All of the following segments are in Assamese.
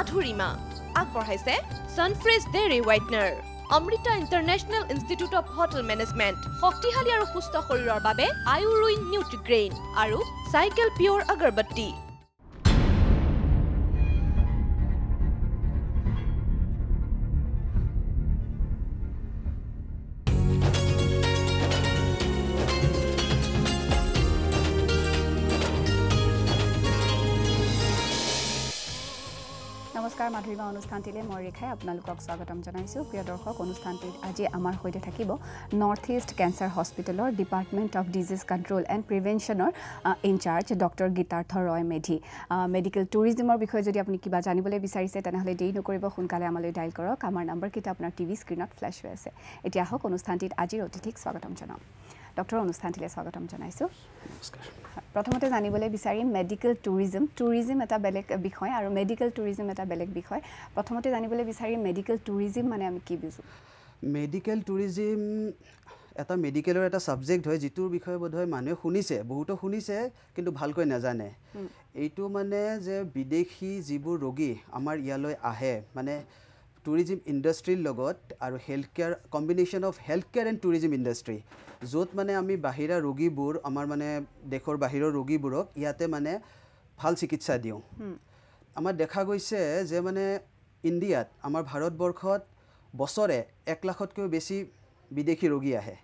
মাধুৰীমা আগবঢ়াইছে Sunfresh dairy whitener Amrita International Institute of Hotel Management শক্তিশালী আৰু সুস্থ শৰীৰৰ বাবে আয়ুৰুইন নিউট্ৰিগ্ৰেইন আৰু চাইকেল পিয়'ৰ আগৰবাতি নমস্কাৰ মাধুৰীমা অনুষ্ঠানটিলৈ মই ৰেখাই আপোনালোকক স্বাগতম জনাইছোঁ প্ৰিয় দৰ্শক অনুষ্ঠানটিত আজি আমাৰ সৈতে থাকিব নৰ্থ ইষ্ট কেঞ্চাৰ হস্পিটেলৰ department of disease control and প্ৰিভেনশ্যনৰ incharge doctor Gitartha Roy Medhi medical টুৰিজিমৰ বিষয়ে যদি আপুনি কিবা জানিবলৈ বিচাৰিছে তেনেহ'লে দেৰি নকৰিব সোনকালে আমালৈ ডাইল কৰক আমাৰ নম্বৰকেইটা আপোনাৰ টি ভি স্ক্ৰীণত ফ্লেছ হৈ আছে এতিয়া আহক অনুষ্ঠানটিত আজিৰ অতিথিক স্বাগতম জনাওঁ ডক্টৰ অনুষ্ঠানটিলৈ স্বাগতম জনাইছোঁ প্ৰথমতে জানিবলৈ বিচাৰিম মেডিকেল টুৰিজম টুৰিজম এটা বেলেগ বিষয় আৰু মেডিকেল টুৰিজম এটা বেলেগ বিষয় প্ৰথমতে জানিবলৈ বিচাৰিম মেডিকেল টুৰিজম মানে আমি কি বুজোঁ মেডিকেল টুৰিজম এটা মেডিকেলৰ এটা ছাবজেক্ট হয় যিটোৰ বিষয়ে বোধহয় মানুহে শুনিছে বহুতো শুনিছে কিন্তু ভালকৈ নাজানে এইটো মানে যে বিদেশী যিবোৰ ৰোগী আমাৰ ইয়ালৈ আহে মানে টুৰিজিম ইণ্ডাষ্ট্ৰীৰ লগত আৰু health care combination of health care and tourism industry য'ত মানে আমি বাহিৰা ৰোগীবোৰ আমাৰ মানে দেশৰ বাহিৰৰ ৰোগীবোৰক ইয়াতে মানে ভাল চিকিৎসা দিওঁ আমাৰ দেখা গৈছে যে মানে ইণ্ডিয়াত আমাৰ ভাৰতবৰ্ষত বছৰে এক লাখতকৈও বেছি বিদেশী ৰোগী আহে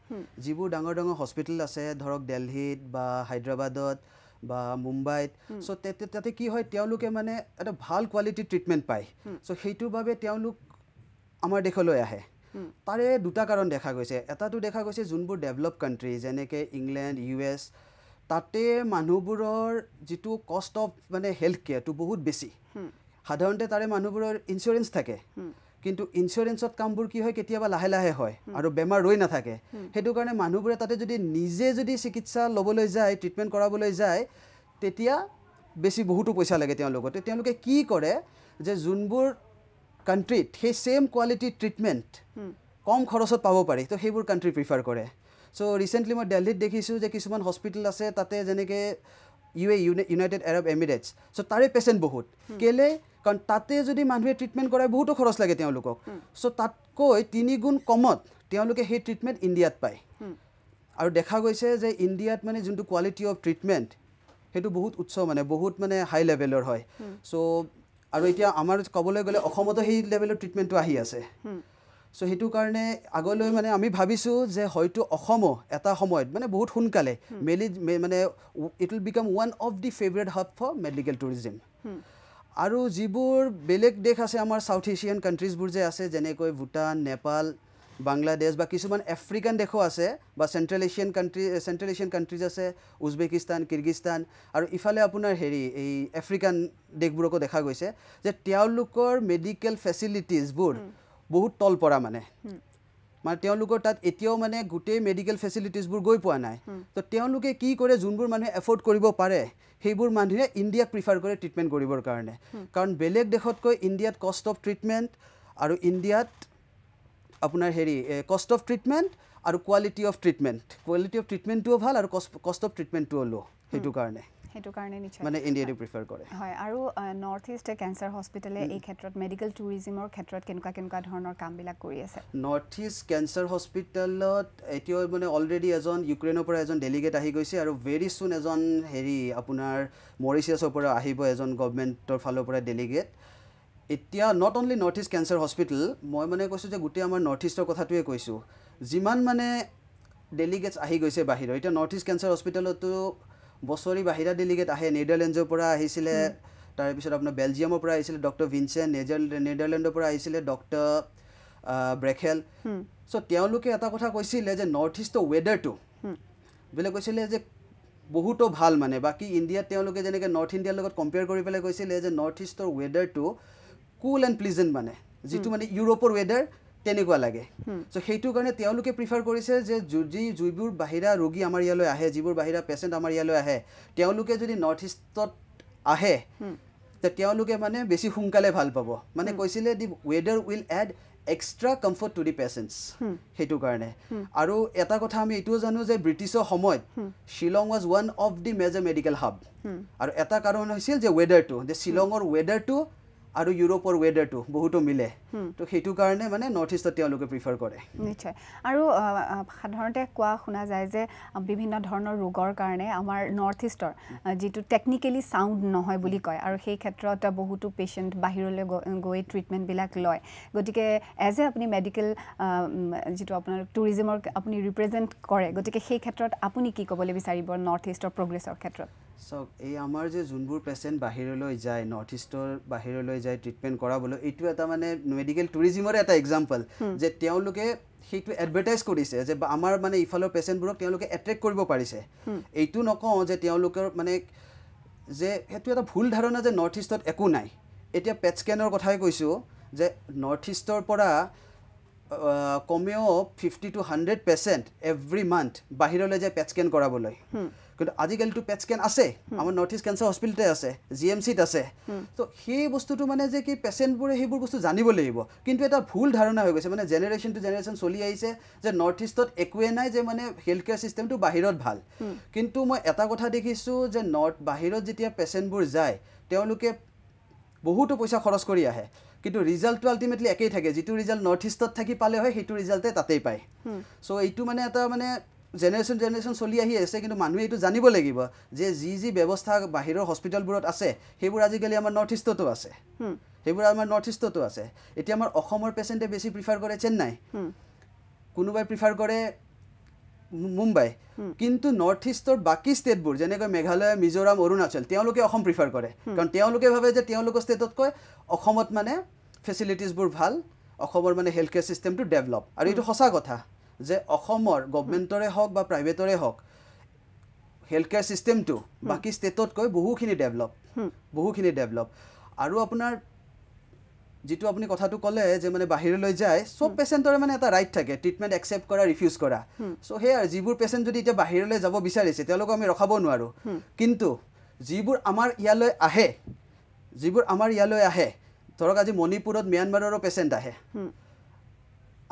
যিবোৰ ডাঙৰ ডাঙৰ হস্পিটেল আছে ধৰক দেলহিত বা হায়দৰাবাদত বা মুম্বাইত চ' তাতে কি হয় তেওঁলোকে মানে এটা ভাল কোৱালিটি ট্ৰিটমেণ্ট পায় চ' সেইটো বাবে তেওঁলোক আমাৰ দেশলৈ আহে তাৰে দুটা কাৰণ দেখা গৈছে এটাটো দেখা গৈছে যোনবোৰ ডেভেলপ কাণ্ট্ৰি যেনেকৈ ইংলেণ্ড ইউ এছ তাতে মানুহবোৰৰ যিটো কষ্ট অফ মানে হেল্থ কেয়াৰটো বহুত বেছি সাধাৰণতে তাৰে মানুহবোৰৰ ইঞ্চুৰেঞ্চ থাকে কিন্তু ইঞ্চুৰেঞ্চত কামবোৰ কি হয় কেতিয়াবা লাহে লাহে হয় আৰু বেমাৰ ৰৈ নাথাকে সেইটো কাৰণে মানুহবোৰে তাতে যদি নিজে যদি চিকিৎসা ল'বলৈ যায় ট্ৰিটমেণ্ট কৰাবলৈ যায় তেতিয়া বেছি বহুতো পইচা লাগে তেওঁলোকতে তেওঁলোকে কি কৰে যে যোনবোৰ কাণ্ট্ৰিত সেই ছেম কোৱালিটি ট্ৰিটমেণ্ট কম খৰচত পাব পাৰি তো সেইবোৰ কাণ্ট্ৰি প্ৰিফাৰ কৰে চ' ৰিচেণ্টলি মই দেলহিত দেখিছোঁ যে কিছুমান হস্পিটেল আছে তাতে যেনেকৈ U A United Arab Emirates চ' তাৰে পেচেণ্ট বহুত hmm. কেলে কাৰণ তাতে যদি মানুহে ট্ৰিটমেণ্ট কৰে বহুতো খৰচ লাগে তেওঁলোকক চ' hmm. তাতকৈ তিনিগুণ কমত তেওঁলোকে সেই ট্ৰিটমেণ্ট ইণ্ডিয়াত পায় hmm. আৰু দেখা গৈছে যে ইণ্ডিয়াত মানে যোনটো কোৱালিটি অফ ট্ৰিটমেণ্ট সেইটো বহুত উচ্চ মানে বহুত মানে হাই লেভেলৰ হয় চ' আৰু এতিয়া আমাৰ ক'বলৈ গ'লে অসমতো সেই লেভেলৰ ট্ৰিটমেণ্টটো আহি আছে চ' সেইটো কাৰণে আগলৈ মানে আমি ভাবিছোঁ যে হয়তো অসমো এটা সময়ত মানে বহুত সোনকালে মেলি মানে it will become one of the favourite hub for medical tourism আৰু যিবোৰ বেলেগ দেশ আছে আমাৰ চাউথ এছিয়ান কাণ্ট্ৰিজবোৰ যে আছে যেনেকৈ ভূটান নেপাল বাংলাদেশ বা কিছুমান আফ্ৰিকান দেশো আছে বা central Asian country central Asian countries আছে উজবেকিস্তান কিৰ্গিস্তান আৰু ইফালে আপোনাৰ হেৰি এই আফ্ৰিকান দেশবোৰকো দেখা গৈছে যে তেওঁলোকৰ মেডিকেল ফেচিলিটিজবোৰ বহুত তল পৰা মানে মানে তেওঁলোকৰ তাত এতিয়াও মানে গোটেই মেডিকেল ফেচিলিটিজবোৰ গৈ পোৱা নাই তো তেওঁলোকে কি কৰে যোনবোৰ মানুহে এফৰ্ড কৰিব পাৰে সেইবোৰ মানুহে ইণ্ডিয়াক প্ৰিফাৰ কৰে ট্ৰিটমেণ্ট কৰিবৰ কাৰণে কাৰণ বেলেগ দেশতকৈ ইণ্ডিয়াত কষ্ট অফ ট্ৰিটমেণ্ট আৰু ইণ্ডিয়াত আপোনাৰ হেৰি কষ্ট অফ ট্ৰিটমেণ্ট আৰু quality of treatment quality of ট্ৰিটমেণ্টটোও ভাল আৰু কষ্ট অফ ট্ৰিটমেণ্টটোও ল' সেইটো কাৰণে সেইটো কাৰণে নিশ্চয় মানে ইণ্ডিয়াতে প্ৰিফাৰ কৰে হয় আৰু নৰ্থ ইষ্ট কেঞ্চাৰ হস্পিটেলে এই ক্ষেত্ৰত মেডিকেল টুৰিজিমৰ ক্ষেত্ৰত কেনেকুৱা কেনেকুৱা ধৰণৰ কামবিলাক কৰি আছে নৰ্থ ইষ্ট কেঞ্চাৰ হস্পিটেলত এতিয়া মানে অলৰেডি এজন ইউক্ৰেইনৰ পৰা এজন ডেলিগেট আহি গৈছে আৰু ভেৰি চুন এজন হেৰি আপোনাৰ মৰিচিয়াছৰ পৰা আহিব এজন গভমেণ্টৰ ফালৰ পৰা ডেলিগেট এতিয়া not only North East Cancer hospital মই মানে কৈছোঁ যে গোটেই আমাৰ নৰ্থ ইষ্টৰ কথাটোৱে কৈছোঁ যিমান মানে ডেলিগেটছ আহি গৈছে বাহিৰৰ এতিয়া নৰ্থ ইষ্ট কেঞ্চাৰ হস্পিটেলতো বছৰি বাহিৰা ডেলিগেট আহে নেডাৰলেণ্ডৰ পৰা আহিছিলে তাৰপিছত আপোনাৰ বেলজিয়ামৰ পৰা আহিছিলে ডক্টৰ ভিনচেণ্ট নেডাৰ নেডাৰলেণ্ডৰ পৰা আহিছিলে ডক্টৰ ব্ৰেখেল চ' তেওঁলোকে এটা কথা কৈছিলে যে নৰ্থ ইষ্টৰ ৱেডাৰটো বোলে কৈছিলে যে বহুতো ভাল মানে বাকী ইণ্ডিয়াত তেওঁলোকে যেনেকৈ নৰ্থ ইণ্ডিয়াৰ লগত কম্পেয়াৰ কৰি পেলাই কৈছিলে যে নৰ্থ ইষ্টৰ ৱেডাৰটো কুল এণ্ড প্লিজেণ্ট মানে যিটো মানে ইউৰোপৰ ৱেডাৰ তেনেকুৱা লাগে চ' সেইটো কাৰণে তেওঁলোকে প্ৰিফাৰ কৰিছে যে যি যিবোৰ বাহিৰা ৰোগী আমাৰ ইয়ালৈ আহে যিবোৰ বাহিৰা পেচেণ্ট আমাৰ ইয়ালৈ আহে তেওঁলোকে যদি নৰ্থ ইষ্টত আহে তেওঁলোকে মানে বেছি সোনকালে ভাল পাব মানে কৈছিলে the weather will add extra comfort to the patients সেইটো কাৰণে আৰু এটা কথা আমি এইটোও জানো যে ব্ৰিটিছৰ সময়ত Shillong was one of the major medical hub আৰু এটা কাৰণ হৈছিল যে ৱেডাৰটো যে শ্বিলঙৰ ৱেডাৰটো আৰু ইউৰোপৰ ৱেডাৰটো বহুতো মিলে তো সেইটো কাৰণে মানে নৰ্থ ইষ্টত তেওঁলোকে প্ৰিফাৰ কৰে নিশ্চয় আৰু সাধাৰণতে কোৱা শুনা যায় যে বিভিন্ন ধৰণৰ ৰোগৰ কাৰণে আমাৰ নৰ্থ ইষ্টৰ যিটো টেকনিকেলি চাউণ্ড নহয় বুলি কয় আৰু সেই ক্ষেত্ৰত বহুতো পেচেণ্ট বাহিৰলৈ গৈ ট্ৰিটমেণ্টবিলাক লয় গতিকে এজ এ আপুনি মেডিকেল যিটো আপোনাৰ টুৰিজিমৰ আপুনি ৰিপ্ৰেজেণ্ট কৰে গতিকে সেই ক্ষেত্ৰত আপুনি কি ক'বলৈ বিচাৰিব নৰ্থ ইষ্টৰ প্ৰগ্ৰেছৰ ক্ষেত্ৰত চাওক এই আমাৰ যে যোনবোৰ পেচেণ্ট বাহিৰলৈ যায় নৰ্থ ইষ্টৰ বাহিৰলৈ যায় ট্ৰিটমেণ্ট কৰাবলৈ এইটো এটা মানে মেডিকেল টুৰিজিমৰ এটা এক্সাম্পল যে তেওঁলোকে সেইটো এডভাৰটাইজ কৰিছে যে আমাৰ মানে ইফালৰ পেচেণ্টবোৰক তেওঁলোকে এট্ৰেক্ট কৰিব পাৰিছে এইটো নকওঁ যে তেওঁলোকৰ মানে যে সেইটো এটা ভুল ধাৰণা যে নৰ্থ ইষ্টত একো নাই এতিয়া পেট স্কেনৰ কথাই কৈছোঁ যে নৰ্থ ইষ্টৰ পৰা কমেও fifty to hundred patient every month বাহিৰলৈ যায় পেট স্কেন কৰাবলৈ কিন্তু আজিকালিতো পেট স্কেন আছে আমাৰ নৰ্থ ইষ্ট কেঞ্চাৰ হস্পিটেলতে আছে জি এম চিত আছে তো সেই বস্তুটো মানে যে কি পেচেণ্টবোৰে সেইবোৰ বস্তু জানিব লাগিব কিন্তু এটা ভুল ধাৰণা হৈ গৈছে মানে জেনেৰেশ্যন টু জেনেৰেশ্যন চলি আহিছে যে নৰ্থ ইষ্টত একোৱে নাই যে মানে হেল্থ কেয়াৰ ছিষ্টেমটো বাহিৰত ভাল কিন্তু মই এটা কথা দেখিছোঁ যে নৰ্থ বাহিৰত যেতিয়া পেচেণ্টবোৰ যায় তেওঁলোকে বহুতো পইচা খৰচ কৰি আহে কিন্তু ৰিজাল্টটো আল্টিমেটলি একেই থাকে যিটো ৰিজাল্ট নৰ্থ ইষ্টত থাকি পালে হয় সেইটো ৰিজাল্টে তাতেই পায় চ' এইটো মানে এটা মানে জেনেৰেশ্যন জেনেৰেশ্যন চলি আহি আছে কিন্তু মানুহে এইটো জানিব লাগিব যে যি যি ব্যৱস্থা বাহিৰৰ হস্পিটেলবোৰত আছে সেইবোৰ আজিকালি আমাৰ নৰ্থ ইষ্টতো আছে সেইবোৰ আমাৰ নৰ্থ ইষ্টতো আছে এতিয়া আমাৰ অসমৰ পেচেণ্টে বেছি প্ৰিফাৰ কৰে চেন্নাই কোনোবাই প্ৰিফাৰ কৰে মুম্বাই কিন্তু নৰ্থ ইষ্টৰ বাকী ষ্টেটবোৰ যেনেকৈ মেঘালয় মিজোৰাম অৰুণাচল তেওঁলোকে অসম প্ৰিফাৰ কৰে কাৰণ তেওঁলোকে ভাবে যে তেওঁলোকৰ ষ্টেটতকৈ অসমত মানে ফেচিলিটিজবোৰ ভাল অসমৰ মানে হেল্থ কেয়াৰ ছিষ্টেমটো ডেভেলপ আৰু এইটো সঁচা কথা যে অসমৰ গভমেণ্টৰে হওক বা প্ৰাইভেটৰে হওক হেল্থ কেয়াৰ ছিষ্টেমটো বাকী ষ্টেটতকৈ বহুখিনি ডেভেলপ বহুখিনি ডেভেলপ আৰু আপোনাৰ যিটো আপুনি কথাটো ক'লে যে মানে বাহিৰলৈ যায় চব পেচেণ্টৰে মানে এটা ৰাইট থাকে ট্ৰিটমেণ্ট একচেপ্ট কৰা ৰিফিউজ কৰা চ' সেয়া যিবোৰ পেচেণ্ট যদি এতিয়া বাহিৰলৈ যাব বিচাৰিছে তেওঁলোকক আমি ৰখাব নোৱাৰোঁ কিন্তু যিবোৰ আমাৰ ইয়ালৈ আহে যিবোৰ আমাৰ ইয়ালৈ আহে ধৰক আজি মণিপুৰত ম্যানমাৰৰো পেচেণ্ট আহে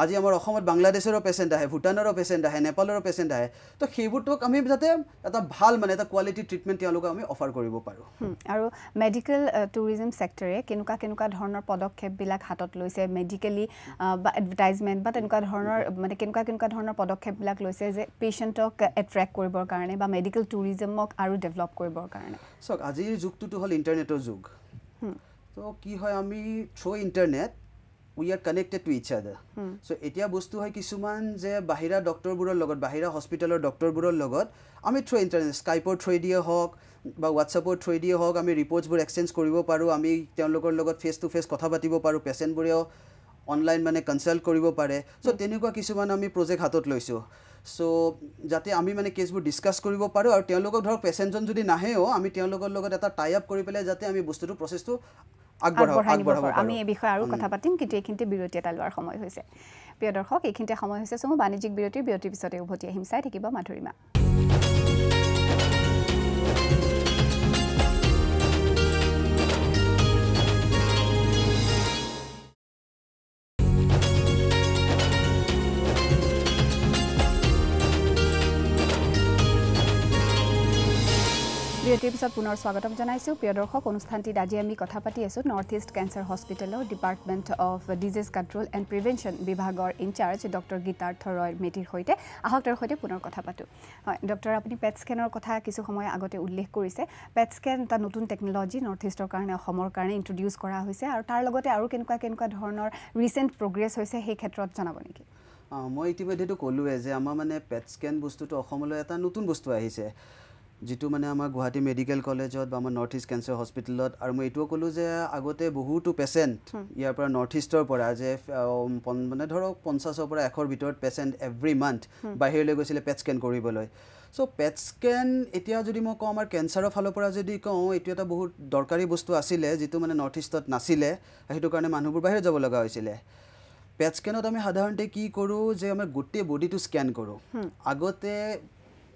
আজি আমাৰ অসমত বাংলাদেশৰো পেচেণ্ট আহে ভূটানৰো পেচেণ্ট আহে নেপালৰো পেচেণ্ট আহে তো সেইবোৰটোক আমি যাতে এটা ভাল মানে এটা কোৱালিটি ট্ৰিটমেণ্ট তেওঁলোকক আমি অফাৰ কৰিব পাৰোঁ আৰু মেডিকেল টুৰিজিম চেক্টৰে কেনেকুৱা কেনেকুৱা ধৰণৰ পদক্ষেপবিলাক হাতত লৈছে মেডিকেলি বা এডভাৰটাইজমেণ্ট বা তেনেকুৱা ধৰণৰ মানে কেনেকুৱা কেনেকুৱা ধৰণৰ পদক্ষেপবিলাক লৈছে যে পেচেণ্টক এট্ৰেক্ট কৰিবৰ কাৰণে বা মেডিকেল টুৰিজিমক আৰু ডেভেলপ কৰিবৰ কাৰণে চাওক আজিৰ যুগটোতো হ'ল ইণ্টাৰনেটৰ যুগ তো কি হয় আমি through internet we are connected to each other চ' এতিয়া বস্তু হয় কিছুমান যে বাহিৰা ডক্তৰবোৰৰ লগত বাহিৰা হস্পিটেলৰ ডক্টৰবোৰৰ লগত আমি থ্ৰু ইণ্টাৰনেট স্কাইপৰ দিয়ে হওক বা থ্ৰুৱে দিয়ে হওক আমি ৰিপৰ্টছবোৰ এক্সেঞ্জ কৰিব পাৰোঁ আমি তেওঁলোকৰ লগত ফেচ টু ফেচ কথা পাতিব পাৰোঁ পেচেণ্টবোৰেও অনলাইন মানে কনচাল্ট কৰিব পাৰে চ' hmm. তেনেকুৱা কিছুমান আমি প্ৰজেক্ট হাতত লৈছোঁ চ' যাতে আমি মানে কেছবোৰ ডিছকাছ কৰিব পাৰোঁ আৰু তেওঁলোকক ধৰক পেচেণ্টজন যদি নাহেও আমি তেওঁলোকৰ লগত এটা টাই আপ কৰি পেলাই যাতে আমি বস্তুটো প্ৰচেছটো আগবঢ়াই পাৰোঁ আমি এই বিষয়ে আৰু কথা পাতিম কিন্তু এইখিনিতে বিৰতি এটা লোৱাৰ সময় হৈছে প্ৰিয় দৰ্শক এইখিনিতে সময় হৈছে চমু বাণিজ্যিক বিৰতিৰ বিৰতিৰ পিছতে উভতি আহিম চাই থাকিব মাধুৰীমা বিৰতিৰ পিছত পুনৰ স্বাগতম জনাইছোঁ প্ৰিয় দৰ্শক অনুষ্ঠানটিত আজি আমি কথা পাতি আছোঁ নৰ্থ ইষ্ট কেঞ্চাৰ হস্পিটেলৰ department of disease control and prevention বিভাগৰ ইনচাৰ্জ ডক্টৰ গীতাৰ্থ ৰয় মেধিৰ সৈতে আহক তেওঁৰ সৈতে পুনৰ কথা পাতোঁ হয় ডক্টৰ আপুনি পেট স্কেনৰ কথা কিছু সময় আগতে উল্লেখ কৰিছে পেট স্কেন এটা নতুন টেকনলজি নৰ্থ ইষ্টৰ কাৰণে অসমৰ কাৰণে ইণ্ট্ৰডিউচ কৰা হৈছে আৰু তাৰ লগতে আৰু কেনেকুৱা কেনেকুৱা ধৰণৰ ৰিচেণ্ট প্ৰগ্ৰেছ হৈছে সেই ক্ষেত্ৰত জনাব নেকি মই ইতিমধ্যেতো ক'লোৱেই যে আমাৰ মানে পেট স্কেন বস্তুটো অসমলৈ এটা নতুন বস্তু আহিছে যিটো মানে আমাৰ গুৱাহাটী মেডিকেল কলেজত বা আমাৰ নৰ্থ ইষ্ট কেঞ্চাৰ হস্পিটেলত আৰু মই এইটোও ক'লোঁ যে আগতে বহুতো পেচেণ্ট ইয়াৰ পৰা নৰ্থ ইষ্টৰ পৰা যে মানে ধৰক পঞ্চাছৰ পৰা এশৰ ভিতৰত পেচেণ্ট এভৰি মান্থ বাহিৰলৈ গৈছিলে পেট স্কেন কৰিবলৈ চ' পেট স্কেন এতিয়া যদি মই কওঁ আমাৰ কেঞ্চাৰৰ ফালৰ পৰা যদি কওঁ এইটো এটা বহুত দৰকাৰী বস্তু আছিলে যিটো মানে নৰ্থ ইষ্টত নাছিলে সেইটো কাৰণে মানুহবোৰ বাহিৰত যাব লগা হৈছিলে পেট স্কেনত আমি সাধাৰণতে কি কৰোঁ যে আমি গোটেই বডিটো স্কেন কৰোঁ আগতে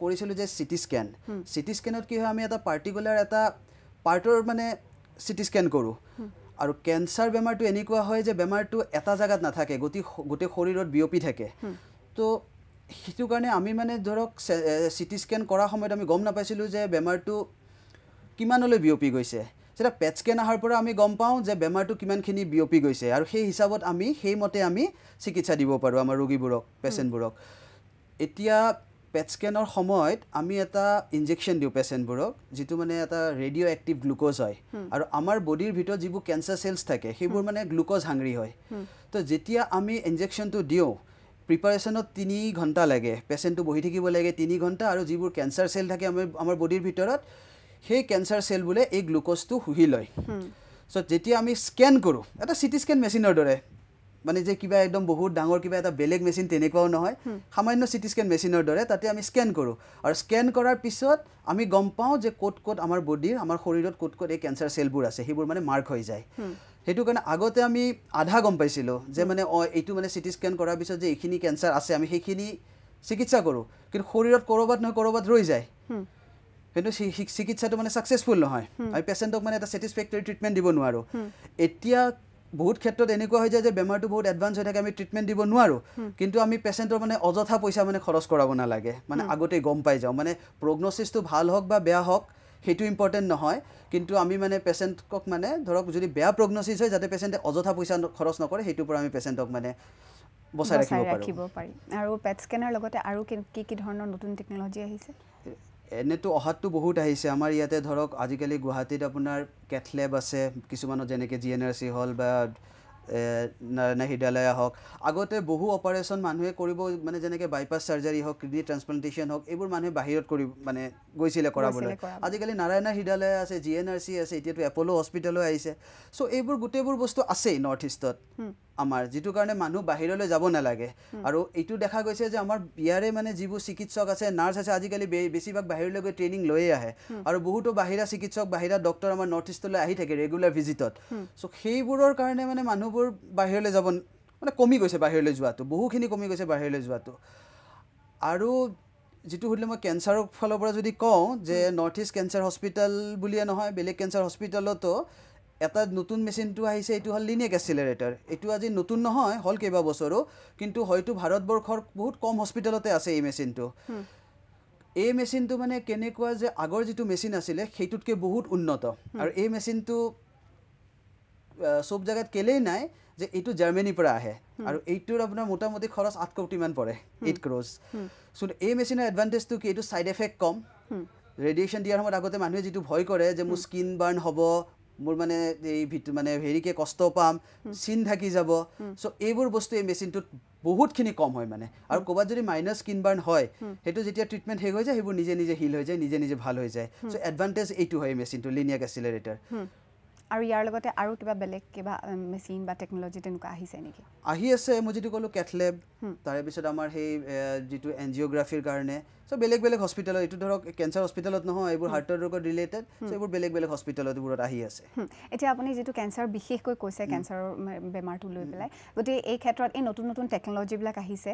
কৰিছিলোঁ যে চিটি স্কেন চিটি স্কেনত কি হয় আমি এটা পাৰ্টিকুলাৰ এটা পাৰ্টৰ মানে চিটি স্কেন কৰোঁ আৰু কেঞ্চাৰ বেমাৰটো এনেকুৱা হয় যে বেমাৰটো এটা জেগাত নাথাকে গোটেই গোটেই শৰীৰত বিয়পি থাকে তো সেইটো কাৰণে আমি মানে ধৰক চিটি স্কেন কৰাৰ সময়ত আমি গম নাপাইছিলোঁ যে বেমাৰটো কিমানলৈ বিয়পি গৈছে যেতিয়া পেট স্কেন অহাৰ পৰা আমি গম পাওঁ যে বেমাৰটো কিমানখিনি বিয়পি গৈছে আৰু সেই হিচাপত আমি সেইমতে আমি চিকিৎসা দিব পাৰোঁ আমাৰ ৰোগীবোৰক পেচেণ্টবোৰক এতিয়া পেট স্কেনৰ সময়ত আমি এটা ইনজেকশ্যন দিওঁ পেচেণ্টবোৰক যিটো মানে এটা ৰেডিঅ' এক্টিভ গ্লুক'জ হয় আৰু আমাৰ বডীৰ ভিতৰত যিবোৰ কেঞ্চাৰ চেলছ থাকে সেইবোৰ মানে গ্লুক'জ হাংৰি হয় তো যেতিয়া আমি ইনজেকশ্যনটো দিওঁ প্ৰিপাৰেশ্যনত তিনি ঘণ্টা লাগে পেচেণ্টটো বহি থাকিব লাগে তিনি ঘণ্টা আৰু যিবোৰ কেঞ্চাৰ চেল থাকে আমি আমাৰ বডীৰ ভিতৰত সেই কেঞ্চাৰ চেলবোৰে এই গ্লুক'জটো শুহি লয় চ' যেতিয়া আমি স্কেন কৰোঁ এটা চিটি স্কেন মেচিনৰ দৰে মানে যে কিবা একদম বহুত ডাঙৰ কিবা এটা বেলেগ মেচিন তেনেকুৱাও নহয় সামান্য চিটি স্কেন মেচিনৰ দৰে তাতে আমি স্কেন কৰোঁ আৰু স্কেন কৰাৰ পিছত আমি গম পাওঁ যে ক'ত ক'ত আমাৰ বডীৰ আমাৰ শৰীৰত ক'ত ক'ত এই কেঞ্চাৰ চেলবোৰ আছে সেইবোৰ মানে মাৰ্ক হৈ যায় সেইটো কাৰণে আগতে আমি আধা গম পাইছিলোঁ যে মানে অঁ এইটো মানে চিটি স্কেন কৰাৰ পিছত যে এইখিনি কেঞ্চাৰ আছে আমি সেইখিনি চিকিৎসা কৰোঁ কিন্তু শৰীৰত ক'ৰবাত নহয় ক'ৰবাত ৰৈ যায় কিন্তু চিকিৎসাটো মানে ছাকচেছফুল নহয় আমি পেচেণ্টক মানে এটা ছেটিছফেক্টৰী ট্ৰিটমেণ্ট দিব নোৱাৰোঁ এতিয়া বহুত ক্ষেত্ৰত এনেকুৱা হৈ যায় যে বেমাৰটো বহুত এডভান্স হৈ থাকে আমি ট্ৰিটমেণ্ট দিব নোৱাৰোঁ কিন্তু আমি পেচেণ্টৰ মানে অযথা পইচা মানে খৰচ কৰাব নালাগে মানে আগতেই গম পাই যাওঁ মানে প্ৰগনচিছটো ভাল হওক বা বেয়া হওক সেইটো ইম্পৰ্টেণ্ট নহয় কিন্তু আমি মানে পেচেণ্টক মানে ধৰক যদি বেয়া প্ৰগনচিছ হয় যাতে পেচেণ্টে অযথা পইচা খৰচ নকৰে সেইটোৰ পৰা আমি পেচেণ্টক মানে বচাই ৰাখিব পাৰি আৰু পেট স্কেনৰ লগতে আৰু কি কি ধৰণৰ নতুন টেকন'লজি আহিছে এনেতো অহাতো বহুত আহিছে আমাৰ ইয়াতে ধৰক আজিকালি গুৱাহাটীত আপোনাৰ কেথলেব আছে কিছুমানত যেনেকৈ জি এন আৰ চি হল বা নাৰায়ণা হৃদয়ালয় হওক আগতে বহু অপাৰেশ্যন মানুহে কৰিব মানে যেনেকৈ বাইপাছ চাৰ্জাৰী হওক কিডনী ট্ৰান্সপ্লেণ্টেশ্যন হওক এইবোৰ মানুহে বাহিৰত কৰি মানে গৈছিলে কৰাবলৈ আজিকালি নাৰায়ণা হৃদয়ালয় আছে জি এন আৰ চি আছে এতিয়াতো এপল' হস্পিটেলো আহিছে চ' এইবোৰ গোটেইবোৰ বস্তু আছেই নৰ্থ ইষ্টত আমাৰ যিটো কাৰণে মানুহ বাহিৰলৈ যাব নালাগে আৰু এইটো দেখা গৈছে যে আমাৰ ইয়াৰে মানে যিবোৰ চিকিৎসক আছে নাৰ্ছ আছে আজিকালি বেছিভাগ বাহিৰলৈ গৈ ট্ৰেইনিং লৈয়ে আহে আৰু বহুতো বাহিৰা চিকিৎসক বাহিৰা ডক্টৰ আমাৰ নৰ্থ ইষ্টলৈ আহি থাকে ৰেগুলাৰ ভিজিটত চ' সেইবোৰৰ কাৰণে মানে মানুহবোৰ বাহিৰলৈ যাব মানে কমি গৈছে বাহিৰলৈ যোৱাটো বহুখিনি কমি গৈছে বাহিৰলৈ যোৱাটো আৰু যিটো সুধিলে মই কেঞ্চাৰৰ ফালৰ পৰা যদি কওঁ যে নৰ্থ ইষ্ট কেঞ্চাৰ হস্পিটেল বুলিয়ে নহয় বেলেগ কেঞ্চাৰ হস্পিটেলতো এটা নতুন মেচিনটো আহিছে এইটো হ'ল লিনিয়েক এক্সিলেৰেটৰ এইটো আজি নতুন নহয় হ'ল কেইবাবছৰো কিন্তু হয়তো ভাৰতবৰ্ষৰ বহুত কম হস্পিটেলতে আছে এই মেচিনটো এই মেচিনটো মানে কেনেকুৱা যে আগৰ যিটো মেচিন আছিলে সেইটোতকৈ বহুত উন্নত আৰু এই মেচিনটো চব জেগাত কেলেই নাই যে এইটো জাৰ্মেনীৰ পৰা আহে আৰু এইটোৰ আপোনাৰ মোটামুটি খৰচ আঠ কোটিমান পৰে এইট ক্ৰজ চ' এই মেচিনৰ এডভান্টেজটো কি এইটো ছাইড এফেক্ট কম ৰেডিয়েশ্যন দিয়াৰ সময়ত আগতে মানুহে যিটো ভয় কৰে যে মোৰ স্কিন বাৰ্ণ হ'ব মোৰ মানে এই ভিতৰত মানে হেৰিকে কষ্ট পাম চিন থাকি যাব চ' এইবোৰ বস্তু এই মেচিনটোত বহুতখিনি কম হয় মানে আৰু ক'ৰবাত যদি মাইনাছ কিন বাৰ্ণ হয় সেইটো যেতিয়া ট্ৰিটমেণ্ট শেষ হৈ যায় সেইবোৰ নিজে নিজে শিল হৈ যায় নিজে নিজে ভাল হৈ যায় চ' এডভান্টেজ এইটো হয় এই মেচিনটো লিনিয়াক এক্সিলেৰেটাৰ আৰু ইয়াৰ লগতে আৰু কিবা বেলেগ কিবা মেচিন বা টেকন'লজি তেনেকুৱা আহিছে নেকি আহি আছে মই যিটো ক'লোঁ কেথলেব তাৰে আমাৰ সেই যিটো এনজিঅ'গ্ৰাফিৰ কাৰণে চ' বেলেগ বেলেগ হস্পিটেলত এইটো ধৰক কেঞ্চাৰ হস্পিটেলত নহয় এইবোৰ হাৰ্টৰ ৰোগৰ ৰিলেটেড চ' এইবোৰ বেলেগ বেলেগ হস্পিটেলত এইবোৰত আহি আছে এতিয়া আপুনি যিটো কেঞ্চাৰ বিশেষকৈ কৈছে কেঞ্চাৰৰ বেমাৰটো লৈ পেলাই গতিকে এই ক্ষেত্ৰত এই নতুন নতুন টেকন'লজিবিলাক আহিছে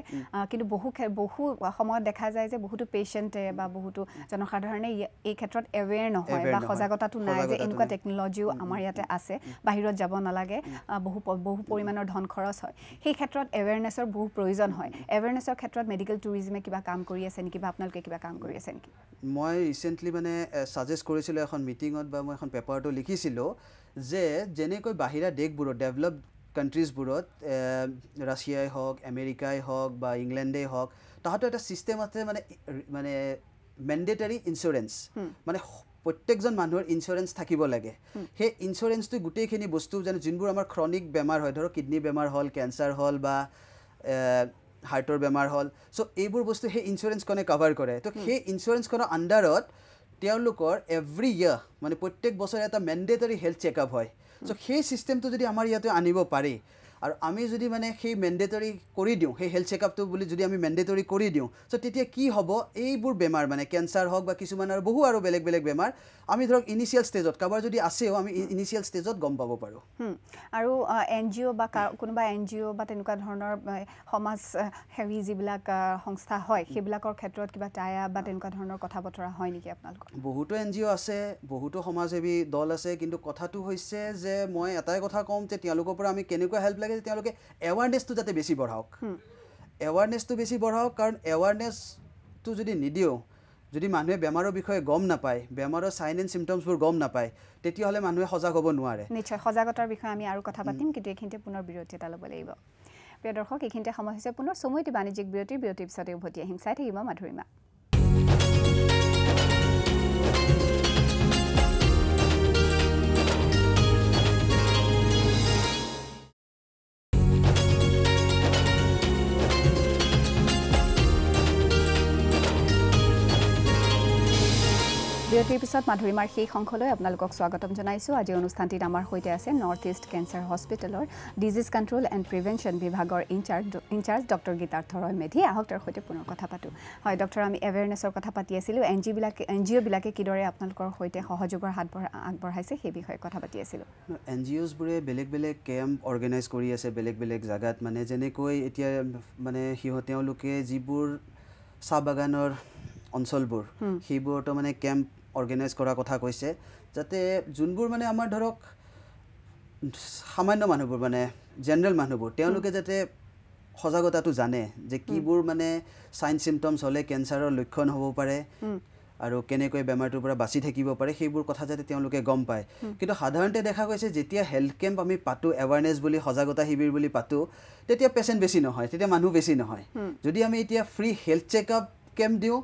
কিন্তু বহু বহু সময়ত দেখা যায় যে বহুতো পেচেণ্টে বা বহুতো জনসাধাৰণে এই ক্ষেত্ৰত এৱেৰ নহয় বা সজাগতাটো নাই যে এনেকুৱা টেকন'লজিও আমাৰ ইয়াতে আছে বাহিৰত যাব নালাগে বহু বহু পৰিমাণৰ ধন খৰচ হয় সেই ক্ষেত্ৰত এৱেৰনেছৰ বহু প্ৰয়োজন হয় এৱেৰনেছৰ ক্ষেত্ৰত মেডিকেল টুৰিজমে কিবা কাম কৰি আছে নেকি বা আপোনালোকে কিবা কাম কৰি আছে নেকি মই ৰিচেণ্টলি মানে চাজেষ্ট কৰিছিলোঁ এখন মিটিঙত বা মই এখন পেপাৰটো লিখিছিলোঁ যে যেনেকৈ বাহিৰা দেশবোৰত ডেভেলপ কাণ্ট্ৰিজবোৰত ৰাছিয়াই হওক আমেৰিকাই হওক বা ইংলেণ্ডেই হওক তাহাঁতৰ এটা ছিষ্টেম আছে মানে মানে মেণ্ডেটৰী ইঞ্চুৰেঞ্চ মানে প্ৰত্যেকজন মানুহৰ ইঞ্চুৰেঞ্চ থাকিব লাগে সেই ইঞ্চুৰেঞ্চটো গোটেইখিনি বস্তু যেনে যোনবোৰ আমাৰ ক্ৰনিক বেমাৰ হয় ধৰক কিডনী বেমাৰ হ'ল কেঞ্চাৰ হ'ল বা হাৰ্টৰ বেমাৰ হ'ল চ' এইবোৰ বস্তু সেই ইঞ্চুৰেঞ্চখনে কভাৰ কৰে তো সেই ইঞ্চুৰেঞ্চখনৰ আণ্ডাৰত তেওঁলোকৰ এভৰি ইয়াৰ মানে প্ৰত্যেক বছৰে এটা মেণ্ডেটৰী হেল্থ চেকআপ হয় চ' সেই চিষ্টেমটো যদি আমাৰ ইয়াতে আনিব পাৰি আৰু আমি যদি মানে সেই মেণ্ডেটৰী কৰি দিওঁ সেই হেল্থ চেকআপটো বুলি যদি আমি মেণ্ডেটৰী কৰি দিওঁ চ' তেতিয়া কি হ'ব এইবোৰ বেমাৰ মানে কেঞ্চাৰ হওক বা কিছুমান আৰু বহু আৰু বেলেগ বেলেগ বেমাৰ আমি ধৰক ইনিচিয়েল ষ্টেজত কাৰোবাৰ যদি আছেও আমি ইনিচিয়েল ষ্টেজত গম পাব পাৰোঁ আৰু এন জি অ' বা কোনোবা এন জি অ' বা তেনেকুৱা ধৰণৰ সমাজ সেৱী যিবিলাক সংস্থা হয় সেইবিলাকৰ ক্ষেত্ৰত কিবা টায়া বা তেনেকুৱা ধৰণৰ কথা বতৰা হয় নেকি আপোনালোকৰ বহুতো এন জি অ' আছে বহুতো সমাজসেৱী দল আছে কিন্তু কথাটো হৈছে যে মই এটাই কথা ক'ম যে তেওঁলোকৰ পৰা আমি কেনেকুৱা হেল্প লাগে লাগে যে তেওঁলোকে এৱাৰনেছটো যাতে বেছি বঢ়াওক এৱাৰনেছটো বেছি বঢ়াওক কাৰণ এৱাৰনেছটো যদি নিদিওঁ যদি মানুহে বেমাৰৰ বিষয়ে গম নাপায় বেমাৰৰ চাইন এণ্ড চিমটমছবোৰ গম নাপায় তেতিয়াহ'লে মানুহে সজাগ হ'ব নোৱাৰে নিশ্চয় সজাগতাৰ বিষয়ে আমি আৰু কথা পাতিম কিন্তু এইখিনিতে পুনৰ বিৰতি এটা ল'ব লাগিব প্ৰিয় দৰ্শক এইখিনিতে সময় হৈছে পুনৰ চমুৱতি বাণিজ্যিক বিৰতিৰ বিৰতিৰ পিছতে উভতি আহিম চাই থাকিব মাধুৰীমা বিৰতিৰ পিছত মাধুৰীমাৰ সেই সংঘলৈ আপোনালোকক স্বাগতম জনাইছোঁ আজি অনুষ্ঠানটিত আমাৰ সৈতে আছে নৰ্থ ইষ্ট কেঞ্চাৰ হস্পিটেলৰ ডিজিজ কণ্ট্ৰল এণ্ড প্ৰিভেনশ্যন বিভাগৰ incharge incharge doctor Gitartha Roy Medhi আহক তাৰ সৈতে পুনৰ কথা পাতোঁ হয় ডক্টৰ আমি এৱেৰনেছৰ কথা পাতি আছিলোঁ এন জি জিবিলাকে এন জি অ'বিলাকে কিদৰে আপোনালোকৰ সৈতে সহযোগৰ হাত বঢ়া আগবঢ়াইছে সেই বিষয়ে কথা পাতি আছিলোঁ এন জি অ'জবোৰে বেলেগ বেলেগ কেম্প অৰ্গেনাইজ কৰি আছে বেলেগ বেলেগ জেগাত মানে যেনেকৈ এতিয়া মানে সিহঁত তেওঁলোকে যিবোৰ চাহ বাগানৰ অঞ্চলবোৰ সেইবোৰতো মানে কেম্প অৰ্গেনাইজ কৰাৰ কথা কৈছে যাতে যোনবোৰ মানে আমাৰ ধৰক সামান্য মানুহবোৰ মানে জেনেৰেল মানুহবোৰ তেওঁলোকে যাতে সজাগতাটো জানে যে কিবোৰ মানে চাইন চিমটমছ হ'লে কেঞ্চাৰৰ লক্ষণ হ'ব পাৰে আৰু কেনেকৈ বেমাৰটোৰ পৰা বাচি থাকিব পাৰে সেইবোৰ কথা যাতে তেওঁলোকে গম পায় কিন্তু সাধাৰণতে দেখা গৈছে যেতিয়া হেল্থ কেম্প আমি পাতোঁ এৱাৰনেছ বুলি সজাগতা শিবিৰ বুলি পাতোঁ তেতিয়া পেচেণ্ট বেছি নহয় তেতিয়া মানুহ বেছি নহয় যদি আমি এতিয়া free health check up camp দিওঁ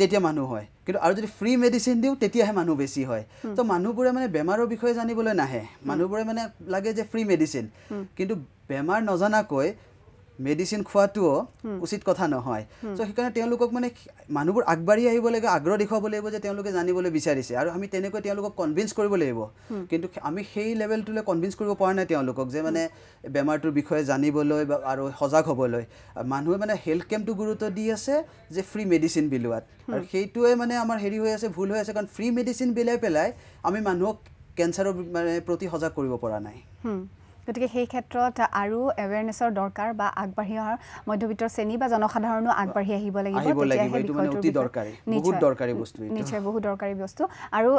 তেতিয়া মানুহ হয় কিন্তু আৰু যদি ফ্ৰী মেডিচিন দিওঁ তেতিয়াহে মানুহ বেছি হয় তো মানুহবোৰে মানে বেমাৰৰ বিষয়ে জানিবলৈ নাহে মানুহবোৰে মানে লাগে যে ফ্ৰী মেডিচিন কিন্তু বেমাৰ নজনাকৈ মেডিচিন খোৱাটোও উচিত কথা নহয় চ' সেইকাৰণে তেওঁলোকক মানে মানুহবোৰ আগবাঢ়ি আহিব লাগে আগ্ৰহ দেখুৱাব লাগিব যে তেওঁলোকে জানিবলৈ বিচাৰিছে আৰু আমি তেনেকৈ তেওঁলোকক কনভিন্স কৰিব লাগিব কিন্তু আমি সেই লেভেলটোলৈ কনভিন্স কৰিব পৰা নাই তেওঁলোকক যে মানে বেমাৰটোৰ বিষয়ে জানিবলৈ বা আৰু সজাগ হ'বলৈ মানুহে মানে হেল্থ কেম্পটো গুৰুত্ব দি আছে যে ফ্ৰী মেডিচিন বিলোৱাত আৰু সেইটোৱে মানে আমাৰ হেৰি হৈ আছে ভুল হৈ আছে কাৰণ ফ্ৰী মেডিচিন বিলাই পেলাই আমি মানুহক কেঞ্চাৰৰ মানে প্ৰতি সজাগ কৰিব পৰা নাই গতিকে সেই ক্ষেত্ৰত আৰু এৱেৰনেছৰ দৰকাৰ বা আগবাঢ়ি অহাৰ মধ্যবিত্ত শ্ৰেণী বা জনসাধাৰণো আগবাঢ়ি আহিব লাগিব নিশ্চয় বহুত দৰকাৰী বস্তু আৰু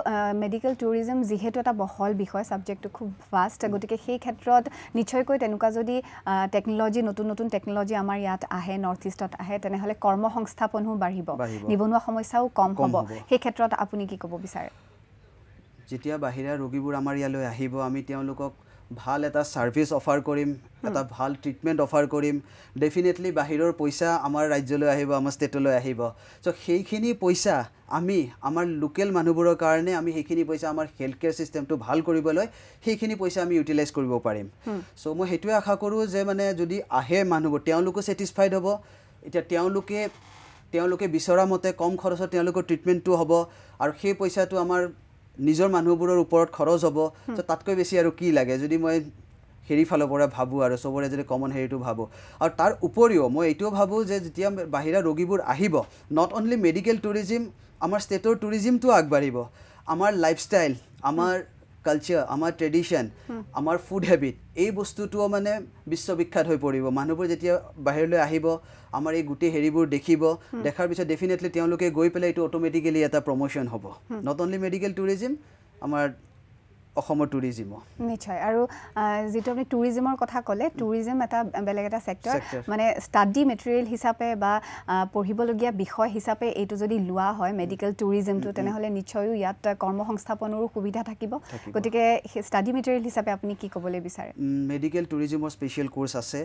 মেডিকেল টুৰিজম যিহেতু এটা বহল বিষয় ছাবজেক্টটো খুব ফাষ্ট গতিকে সেই ক্ষেত্ৰত নিশ্চয়কৈ তেনেকুৱা যদি টেকন'লজি নতুন নতুন টেকন'লজি আমাৰ ইয়াত আহে নৰ্থ ইষ্টত আহে তেনেহ'লে কৰ্মসংস্থাপনো বাঢ়িব নিবনুৱা সমস্যাও কম হ'ব সেই ক্ষেত্ৰত আপুনি কি ক'ব বিচাৰে যেতিয়া বাহিৰা ৰোগীবোৰ আমাৰ ইয়ালৈ আহিব আমি তেওঁলোকক ভাল এটা ছাৰ্ভিচ অফাৰ কৰিম এটা hmm. ভাল ট্ৰিটমেণ্ট অফাৰ কৰিম ডেফিনেটলি বাহিৰৰ পইচা আমাৰ ৰাজ্যলৈ আহিব আমাৰ ষ্টেটলৈ আহিব চ' সেইখিনি পইচা আমি আমাৰ লোকেল মানুহবোৰৰ কাৰণে আমি সেইখিনি পইচা আমাৰ হেল্থ কেয়াৰ ছিষ্টেমটো ভাল কৰিবলৈ সেইখিনি পইচা আমি ইউটিলাইজ কৰিব পাৰিম চ' hmm. মই সেইটোৱে আশা কৰোঁ যে মানে যদি আহে মানুহবোৰ তেওঁলোকো ছেটিছফাইড হ'ব এতিয়া তেওঁলোকে তেওঁলোকে বিচৰা মতে কম খৰচত তেওঁলোকৰ ট্ৰিটমেণ্টটো হ'ব আৰু সেই পইচাটো আমাৰ নিজৰ মানুহবোৰৰ ওপৰত খৰচ হ'ব ত' তাতকৈ বেছি আৰু কি লাগে যদি মই হেৰি ফালৰ পৰা ভাবোঁ আৰু চবৰে যদি কমন হেৰিটো ভাবোঁ আৰু তাৰ উপৰিও মই এইটোও ভাবোঁ যে যেতিয়া বাহিৰা ৰোগীবোৰ আহিব নট অনলি মেডিকেল টুৰিজিম আমাৰ ষ্টেটৰ টুৰিজিমটো আগবাঢ়িব আমাৰ লাইফষ্টাইল আমাৰ কালচাৰ আমাৰ ট্ৰেডিশ্যন আমাৰ ফুড হেবিট এই বস্তুটোও মানে বিশ্ববিখ্যাত হৈ পৰিব মানুহবোৰ যেতিয়া বাহিৰলৈ আহিব আমাৰ এই গোটেই হেৰিবোৰ দেখিব দেখাৰ পিছত ডেফিনেটলি তেওঁলোকে গৈ পেলাই এইটো অট'মেটিকেলি এটা প্ৰমোশ্যন হ'ব নট অনলি মেডিকেল টুৰিজিম আমাৰ অসমৰ টুৰিজিম নিশ্চয় আৰু যিটো আপুনি টুৰিজিমৰ কথা ক'লে টুৰিজিম এটা বেলেগ এটা চেক্টৰ মানে ষ্টাডি মেটেৰিয়েল হিচাপে বা পঢ়িবলগীয়া বিষয় হিচাপে এইটো যদি লোৱা হয় মেডিকেল টুৰিজিমটো তেনেহ'লে নিশ্চয়ো ইয়াত কৰ্ম সংস্থাপনৰো সুবিধা থাকিব গতিকে ষ্টাডি মেটেৰিয়েল হিচাপে আপুনি কি ক'বলৈ বিচাৰে মেডিকেল টুৰিজিমৰ স্পেচিয়েল কোৰ্চ আছে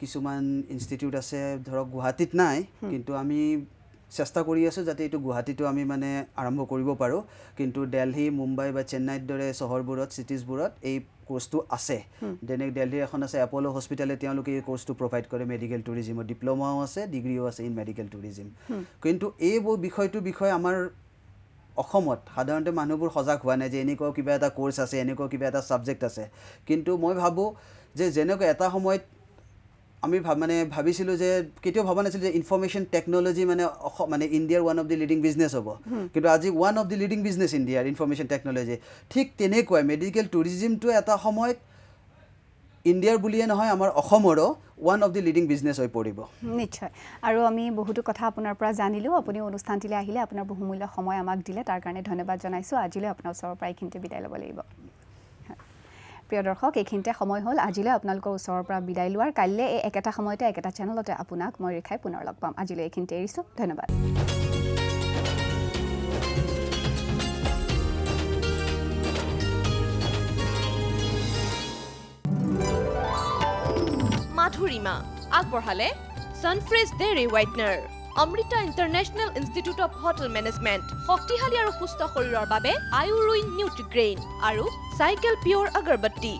কিছুমান ইনষ্টিটিউট আছে ধৰক গুৱাহাটীত নাই কিন্তু আমি চেষ্টা কৰি আছোঁ যাতে এইটো গুৱাহাটীটো আমি মানে আৰম্ভ কৰিব পাৰোঁ কিন্তু দেলহি মুম্বাই বা চেন্নাইৰ দৰে চহৰবোৰত চিটিজবোৰত এই কোৰ্চটো আছে যেনে দেলহিৰ এখন আছে এপ'ল' হস্পিটেলে তেওঁলোকে এই কোৰ্চটো প্ৰভাইড কৰে মেডিকেল টুৰিজিমৰ ডিপ্ল'মাও আছে ডিগ্ৰীও আছে ইন মেডিকেল টুৰিজিম কিন্তু এই বিষয়টোৰ বিষয়ে আমাৰ অসমত সাধাৰণতে মানুহবোৰ সজাগ হোৱা নাই যে এনেকুৱা কিবা এটা কোৰ্চ আছে এনেকুৱা কিবা এটা ছাবজেক্ট আছে কিন্তু মই ভাবোঁ যে যেনেকুৱা এটা সময়ত আমি মানে ভাবিছিলোঁ যে কেতিয়াও ভবা নাছিলোঁ যে ইনফৰ্মেশ্যন টেকনলজি মানে মানে ইণ্ডিয়াৰ one of the leading business হ'ব কিন্তু আজি one of the leading business ইণ্ডিয়াৰ ইনফৰমেশ্যন টেকনলজি ঠিক তেনেকুৱাই মেডিকেল টুৰিজিমটো এটা সময়ত ইণ্ডিয়াৰ বুলিয়ে নহয় আমাৰ অসমৰো one of the leading business হৈ পৰিব নিশ্চয় আৰু আমি বহুতো কথা আপোনাৰ পৰা জানিলোঁ আপুনি অনুষ্ঠানটিলৈ আহিলে আপোনাৰ বহুমূল্য সময় আমাক দিলে তাৰ কাৰণে ধন্যবাদ জনাইছোঁ আজিলৈ আপোনাৰ ওচৰৰ পৰা এইখিনিতে বিদায় ল'ব লাগিব প্ৰিয় দৰ্শক এইখিনিতে সময় হ'ল আজিলৈ আপোনালোকৰ ওচৰৰ পৰা বিদায় লোৱাৰ কাইলৈ এই একেটা সময়তে একেটা চেনেলতে আপোনাক মই ৰেখাই পুনৰ লগ পাম আজিলৈ এইখিনিতে এৰিছোঁ ধন্যবাদ মাধুৰীমা আগবঢ়ালে Sunfresh dairy Amrita International Institute of Hotel Management শক্তিশালী আৰু সুস্থ শৰীৰৰ বাবে আয়ুৰুইন নিউট্ৰিগ্ৰেইন আৰু চাইকেল পিয়'ৰ আগৰবাতি